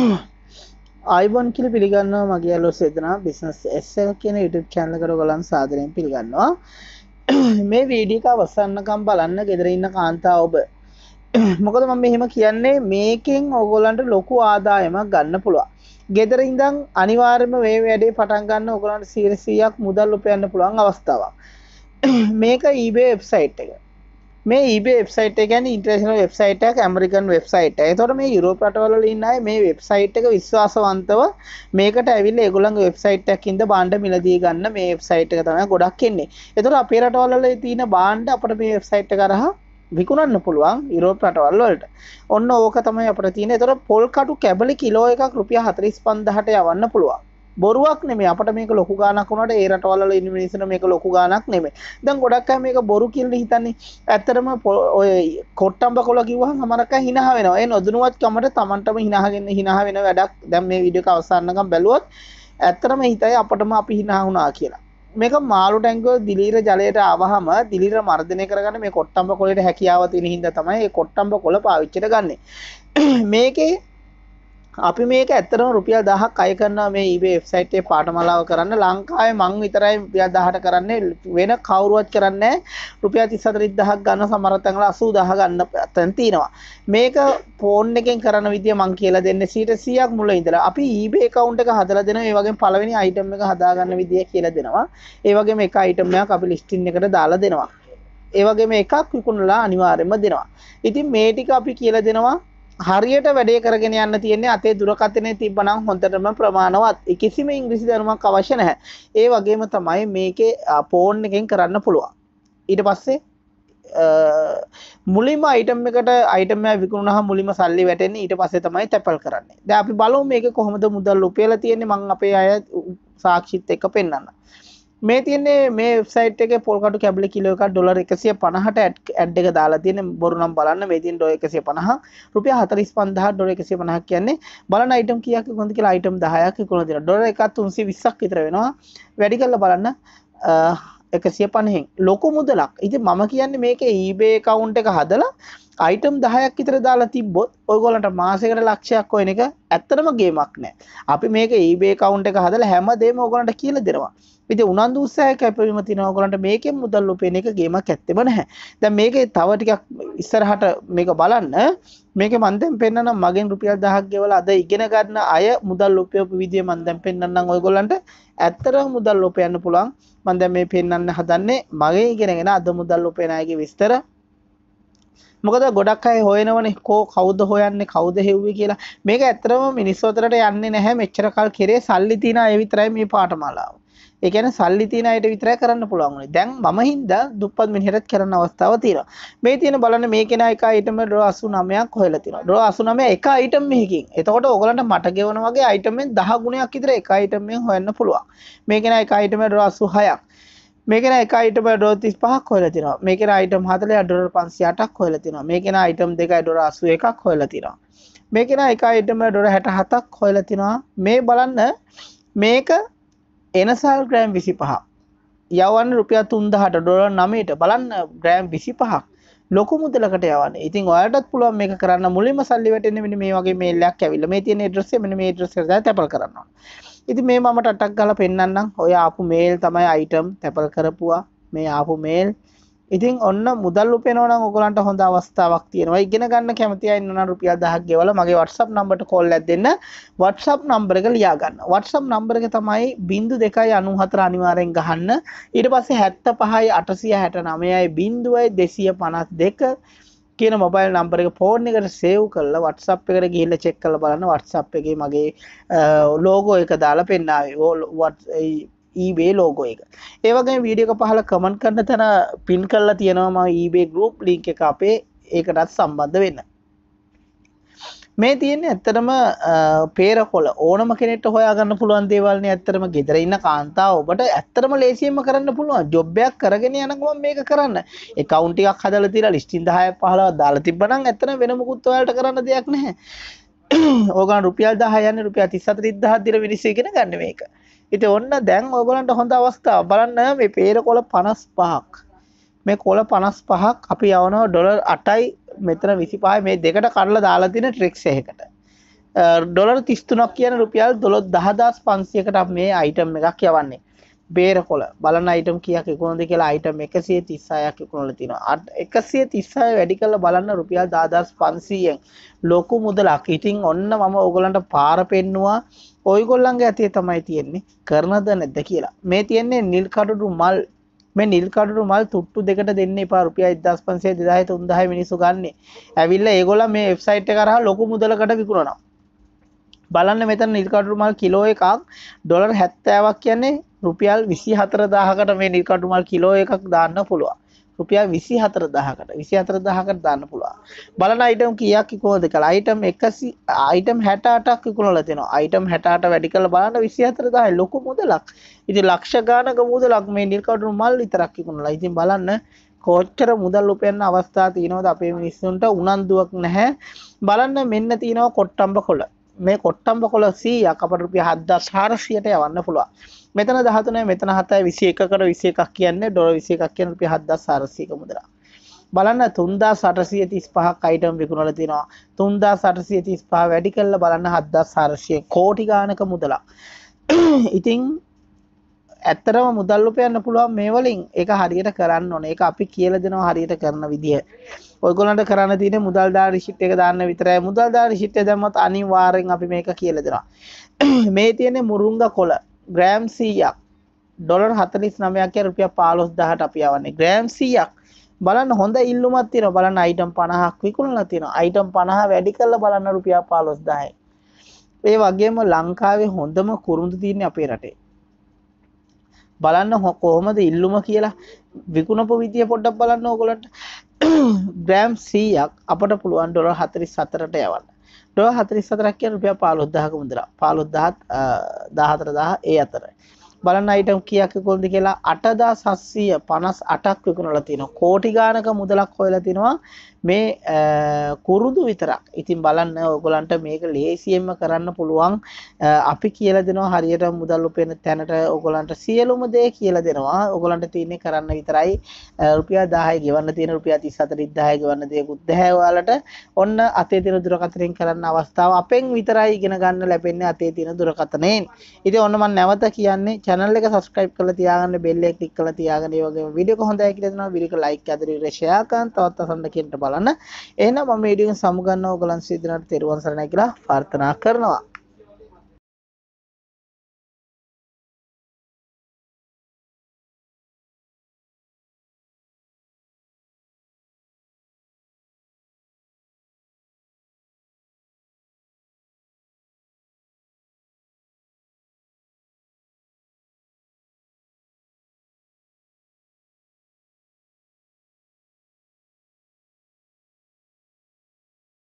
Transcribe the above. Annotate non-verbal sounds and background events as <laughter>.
<gasps> අයිබොන් කියල පිළිගන්නවා මගේ අලෝ සේදනා බිස්නස් එස්සල් කියන YouTube චැනල කර ගොලන් සාදරයෙන් පිළිගන්නවා <clears throat> මේ වීඩියක අවසන්නකම් බලන්න ගෙදරඉන්න කාන්තා ඔබ <clears throat> මොකද මම මෙහෙම කියන්නේ මේකෙන් ඔගොලන්ට ලොකු ආදායමක් ගන්න පුළුවන් ගෙදර ඉඳන් අනිවාර්යම මේ වැඩේ පටන් ගන්න ඔයගොල්ලන්ට 100ක් මුදල් උපයන්න පුළුවන් අවස්ථාවක් <clears throat> මේක eBay වෙබ්සයිට් එක මේ ඒබේ වෙබ්සයිට් ගැන ඉන්ට්‍රේශනල් වෙබ්සයිට් එකක් ඇමරිකන් වෙබ්සයිට් එක. ඒතකොට මේ යුරෝප් රටවල ඉන්න අය මේ වෙබ්සයිට් එක විශ්වාසවන්තව මේකට ඇවිල්ලා ඒගොල්ලන්ගේ වෙබ්සයිට් එකකින්ද බාණ්ඩ මිලදී ගන්න මේ වෙබ්සයිට් එක තමයි ගොඩක් එන්නේ. ඒතකොට අපේ රටවල තියෙන බාණ්ඩ අපිට මේ වෙබ්සයිට් එක කරහා විකුණන්න පුළුවන් යුරෝප් රටවල් වලට. ඔන්න ඕක තමයි අපිට තියෙන. ඒතකොට පොල් කටු කැබලි කිලෝ එකක් රුපියල් 45000ට යවන්න පුළුවන්. බොරුවක් නෙමේ අපට මේක ලොකු ගානක් වුණාට ඒ රටවල ඉන්වේෂන් මේක ලොකු ගානක් නෙමේ. දැන් ගොඩක් අය මේක බොරු කියලා හිතන්නේ. ඇත්තටම ඔය කොට්ටම්බ කොළ කිව්වහම සමහරක් අය hina වෙනවා. ඒ නොදනුවත්කමට Tamanටම hina ගෙන hina වෙන වැඩක්. දැන් මේ වීඩියෝ එක අවසන්කම් බැලුවොත් ඇත්තටම හිතයි අපටම අපි hina වුණා කියලා. මේක මාළු ටැංග දිලීර ජලයට ආවහම දිලීර මර්ධනය කරගන්න මේ කොට්ටම්බ කොළේට හැකියාව තියෙන හින්දා තමයි මේ කොට්ටම්බ කොළ පාවිච්චිට ගන්නෙ. <clears throat> මේකේ අපි මේක ඇත්තටම රුපියල් 1000ක් අය කරනවා මේ eBay website එකේ පාඨමාලාව කරන්න ලංකාවේ මං විතරයි රුපියල් 1000ට කරන්නේ වෙන කවුරුවත් කරන්නේ රුපියල් 34000ක් ගන්න සමහර තැන්වල 80000 ගන්න තැන් තියෙනවා මේක ෆෝන් එකෙන් කරන විදිය මං කියලා දෙන්නේ 100ක් මුල ඉඳලා අපි eBay account එක හදලා දෙනවා ඒ වගේම පළවෙනි item එක හදාගන්න විදිය කියලා දෙනවා ඒ වගේම එක item එකක් අපි listing එකට දාලා දෙනවා ඒ වගේම එකක් විකුණලා අනිවාර්යයෙන්ම දෙනවා ඉතින් මේ ටික අපි කියලා දෙනවා හරියට වැඩේ කරගෙන යන්න තියෙන්නේ අතේ දුරකථනයේ තිබ්බනම් හොඳටම ප්‍රමාණවත්. කිසිම ඉංග්‍රීසි දැනුමක් අවශ්‍ය නැහැ. ඒ වගේම තමයි මේකේ ෆෝන් එකෙන් කරන්න පුළුවන්. ඊට පස්සේ මුලින්ම අයිටම් එකට අයිටම් එක විකුණුනහම මුලින්ම සල්ලි වැටෙන්නේ ඊට පස්සේ තමයි තැපල් කරන්නේ. දැන් අපි බලමු මේක කොහොමද මුදල් උපයලා තියෙන්නේ මම අපේ අය සාක්ෂිත් එක්ක පෙන්වන්න. මේ තියන්නේ මේ වෙබ්සයිට් එකේ පොල්කටු කැබලි කිලෝ එකක් ඩොලර් 150ට ඇඩ් එක දාලා තියෙන බොරු නම් බලන්න මේ තියෙන ඩොලර් 150 රුපියල් 45000 ඩොලර් 150ක් කියන්නේ බලන අයිටම් කීයක් කොහොමද කියලා අයිටම් 10ක් විකුණලා දෙනවා ඩොලර් එකක් 320ක් විතර වෙනවා වැඩි කරලා බලන්න එකසිය පණහෙන් ලොකු මුදලක් ඉති මම කියන්න මේක ඊබේ කවුන්් එක හදලා අයිටම් 10ක් විතර දාලා තිබ්බොත් ඔයගොල්ලන්ට මාසයකට ලක්ෂයක් හොයන එක ඇත්තටම ගේමක් නෑ. අපි මේක eBay account එක හදලා හැමදේම ඔයගොල්ලන්ට කියලා දෙනවා. ඉතින් උනන්දු උත්සාහය කැපවීම තියෙනවා ඔයගොල්ලන්ට මේකෙන් මුදල් උපයන එක ගේමක් ඇත්තෙම නැහැ. දැන් මේකේ තව ටිකක් ඉස්සරහට මේක බලන්න. මේකේ මම දැන් පෙන්නන මගෙන් රුපියල් 1000ක් ගෙවලා අද ඉගෙන ගන්න අය මුදල් උපයපු විදිය මම දැන් පෙන්නන්නම් ඔයගොල්ලන්ට. ඇත්තටම මුදල් උපයන්න පුළුවන්. මම දැන් මේ පෙන්නන්න හදන්නේ මගේ ඉගෙනගෙන අද මුදල් උපයන අයගේ විස්තර මොකද ගොඩක් අය හොයනවනේ කෝ කවුද හොයන්නේ කවුද හෙව්වේ කියලා. මේක ඇත්තටම මිනිස්සු අතරට යන්නේ නැහැ මෙච්චර කල් කරේ සල්ලි තියන අය විතරයි මේ පාඨමාලාව. ඒ කියන්නේ සල්ලි තියන අයට විතරයි කරන්න පුළුවන් උනේ. දැන් මම හින්දා දුප්පත් මිනිහටත් කරන්න අවස්ථාව තියෙනවා. මේ තියෙන බලන්න මේ කෙනා එක අයිටම ඩොලර් 89ක් හොයලා තියෙනවා. ඩොලර් 89 එක අයිටම් එකකින්. එතකොට ඕගලන්ට මට ගෙවන වගේ අයිටම් එකෙන් 10 ගුණයක් විතර එක අයිටම් එකෙන් හොයන්න පුළුවන්. මේ කෙනා එක අයිටම ඩොලර් 86ක්. මේකෙන එක අයිටම ඩො තිස් පහක් හොල තින මේකෙන අයිටම් හතලය ඩොර පන්සි අටක් හොල තින මේකෙන අයිටම් දෙකයි ඩොර අසු එකක් හොල තින මේකෙන එක අයිටම ඩොර හැට හතක් හොල තිනවා මේ බලන්න මේක එනසල් ග්‍රෑම් විසි පහ යවන්න රුපියා තුන්දහට ඩොල නමට බලන්න ග්‍රෑම් විසි පහක් ලොකු මුදලකට යවන ඉතින් ඔයටත් පුළුවන් මේ කරන්න මුලින්ම සල්ලි වැටෙන මෙන්න මේ වගේ මේල්ලයක් ඇවිල්ලා මේ තියෙන ඇඩ්‍රස් එක මෙන්න මේ ඇඩ්‍රස් එකට තැපල් කරනවා ඉති මේ මම ටක් ගල පෙන්න්නම් ඔය ආපු මේල් තමයි අයිටම් තැපල් කරපුවා මේ ආපු මේල් ඉතින් ඔන්න මුදල් උපෙනවන ඔගලන්ට හොඳ අවස්ථාවක් තියෙනවා ඉගෙන ගන්න කැමති අන්න රුපියල් දහක් ගෙවල මගේ WhatsApp නම්බරට කෝල් එකක් දෙන්න WhatsApp නම්බර එක ලියා ගන්න WhatsApp නම්බර එක තමයි 0294 අනිවාර්යෙන් ගහන්න ඊට පස්සේ 75යි 869යි 0252 කියන මොබයිල් නම්බර එක ෆෝන් එකට සේව් කරලා WhatsApp එකට ගිහිල්ලා චෙක් කරලා බලන්න WhatsApp එකේ මගේ ලෝගෝ එක දාලා පෙන්නාවේ. ඊබේ ලෝගෝ එක. ඒ වගේම වීඩියෝ එක පහල කමෙන්ට් කරන තැන පින් කරලා තියෙනවා මම ඊබේ ගෲප් ලින්ක් එක අපේ ඒකටත් සම්බන්ධ වෙන්න. මේ තියෙන්නේ ඇත්තටම පේරකොල ඕනම කෙනෙට හොයාගන්න පුළුවන් දේවල්න ඇත්තරම ගෙදර ඉන්න කාන්තාව ඔබට ඇත්තරම ලේසියම කරන්න පුළුවන් ජොබ්බයක් කරගෙන යනකම මේක කරන්න එකවුන්ටික් හදල තිර ලිස්ටින් දහය පහල දාලා තිබ්බනම් ඇත්තන වෙනමුකුත්වලට කරන්න දෙයක් නැහැ <clears throat> ඕගන් රුපියල් දහයන්න රුපිය තිස්සත ඉදහ දිර විනිසේගෙන ගන්න මේක ඉති ඔන්න දැන් ඔගලන්ට හොඳ අවස්ථාව බලන්න මේ පේරකොල පනස් පහක් මේ කොල පනස් පහක් අපි යවනෝ ඩොලර් අටයි මෙතන විසිපාය මේ දෙකට කරලා දාලාතින ට්‍රෙක්ෂ එකට ඩොලර් තිස්තුනක් කියන රුපියල් දොළොත් දහදස් පන්සියකට මේ අයිටම් එකක් යවන්නේ බේර කොල බලන අයිටම් කියක් එකුණොද කියලා අයිටම් එකසිය තිස්සායක් එකුණොල තින අත් එකසිය තිස්සාය වැඩි කල්ල බලන්න රුපියල් දාදස් පන්සීයෙන් ලොකු මුදලක් ඉතිං ඔන්න මම ඔගොලන්ට පාර පෙන්නවා ඔයගොල්ලන්ගේ ඇතිය තමයි තියෙන්නේ කරනද නැද්ද කියලා මේ තියෙන්නේ නිල්කටඩු මල් මේ නිල් කඩුරු මල් තුට්ටු දෙකට දෙන්න එපා රුපියල් 1500 2000 3000 මිනිස්සු ගන්න. ඇවිල්ලා ඒගොල්ලෝ මේ වෙබ්සයිට් එක කරා ලොකු මුදලකට විකුණනවා. බලන්න මෙතන නිල් කඩුරු මල් කිලෝ එකක් ඩොලර් 70ක් කියන්නේ රුපියල් 24000කට මේ නිල් කඩුරු මල් කිලෝ එකක් දාන්න පුළුවන්. රුපියල් 24000කට 24000කට දාන්න පුළුවන්. බලන අයිටම් කීයක් ඉක්මවලද කියලා. අයිටම් 100 අයිටම් 68ක් ඉක්මවලා තියෙනවා. අයිටම් 68 වැඩි කරලා බලන්න 24000යි ලොකු මුදලක්. ඉතින් ලක්ෂ ගානක මුදලක් මේ නිල් කඩුළු මල් විතරක් ඉක්මවලා. ඉතින් බලන්න කොච්චර මුදල් උපයන්න අවස්ථා තියෙනවද අපේ මිනිස්සුන්ට උනන්දුවක් නැහැ. බලන්න මෙන්න තියෙනවා කොට්ටම්බ කොළ. මේ කොට්ටම්බ කොළ 100ක් අපට රුපියල් 7400ට යවන්න පුළුවන්. මෙතන දහතුනෑ මෙතන හතයි විසි එකකට විසි එකක් කියන්නේ ඩොල විසි එකක් කියන රුපිය හත්දස් සාරසයක මුදරා බලන්න තුන්දා සටසිය තිස් පහක් අයිටම් විකුණල තිනවා තුන්දා සටසිය තිස් පහ වැඩි කල්ල බලන්න හත්දස් සාරශය කෝටි ගානක මුදලා <clears throat> ඉතිං ඇත්තරම මුදල්ලුපයන්න පුළුවන් මේවලින් එක හරියට කරන්න ඕන එක අපි කියල දෙනවා හරියට කරන විදිහ ඔයගොලන්ට කරන්න තින මුදල්දා රිසිිට් එක දාන්න විතරයි මුදල්දා රිසිිට්ය දැමත් අනිවාරෙන් අපි මේක කියල දෙෙනවා <clears throat> මේ තියෙන මුරුංග කොල ග්‍රෑම් සීයක් ඩොලර් හතලිස් නමයක් රුපිය පාලොස් දහට අපියාවන්නේ ග්‍රෑම් සීයක් බලන්න හොඳ ඉල්ලුමත් තියෙන බලන්න අයිටම් පණහක් විකුණලා තියෙනවා අයිටම් පණහ වැඩි කරලා බලන්න රුපියා පාලොස් දහයි ඒ වගේම ලංකාවේ හොඳම කුරුඳු තියන්නේ අපේ රටේ බලන්න හො කොහොමද ඉල්ලුම කියලා විකුණපු විදිය පොඩ්ඩක් බලන්න ඕගොලන්ට <clears throat> ග්‍රෑම් සීයක් අපට පුළුවන් ඩොලර් හතරි සතරට යවන්න ටෝ හතරිස් සතරක් කිය රුපිය පාලොද්දාහක මුදලා පාලොද්දාහත් දාහතරදාහ ඒ අතර බලන්න අයිටම් කියක් කොල්ද කියලා අටදා සස්සිය පනස් අටක් විකුණල තියෙන කෝටි ගානක මුදලක් හොයලා තිනවා මේ කුරුදු විතරක්. ඉතින් බලන්න ඔයගලන්ට මේක ලේසියෙන්ම කරන්න පුළුවන්. අපි කියලා දෙනවා හරියට මුදල් උපයන තැනට ඔයගලන්ට සියලුම දේ කියලා දෙනවා. ඔයගලන්ට තියෙන්නේ කරන්න විතරයි. රුපියල් 1000 ගෙවන්න තියෙන රුපියල් 34000 ගෙවන්න දේකුත් 10 ඔයාලට ඔන්න අතේ තියෙන දුරකථනයෙන් කරන්න අවස්ථාව අපෙන් විතරයි ඉගෙන ගන්න ලැබෙන්නේ අතේ තියෙන දුරකථනයෙන්. ඉතින් ඔන්න මම නැවත කියන්නේ channel එක subscribe කරලා තියාගන්න bell එක click කරලා තියාගන්න. ඒ වගේම වීඩියෝ එක හොඳයි කියලා දෙනවා. වීඩියෝ එක like කරලා share කරන්න තවත් අසන්න කියන්න බලන්න. එහෙනම් මම වීඩියෝ එක සමුගන්න ඕගලන් සියදෙනාට තෙරුවන් සරණයි කියලා ප්‍රාර්ථනා කරනවා.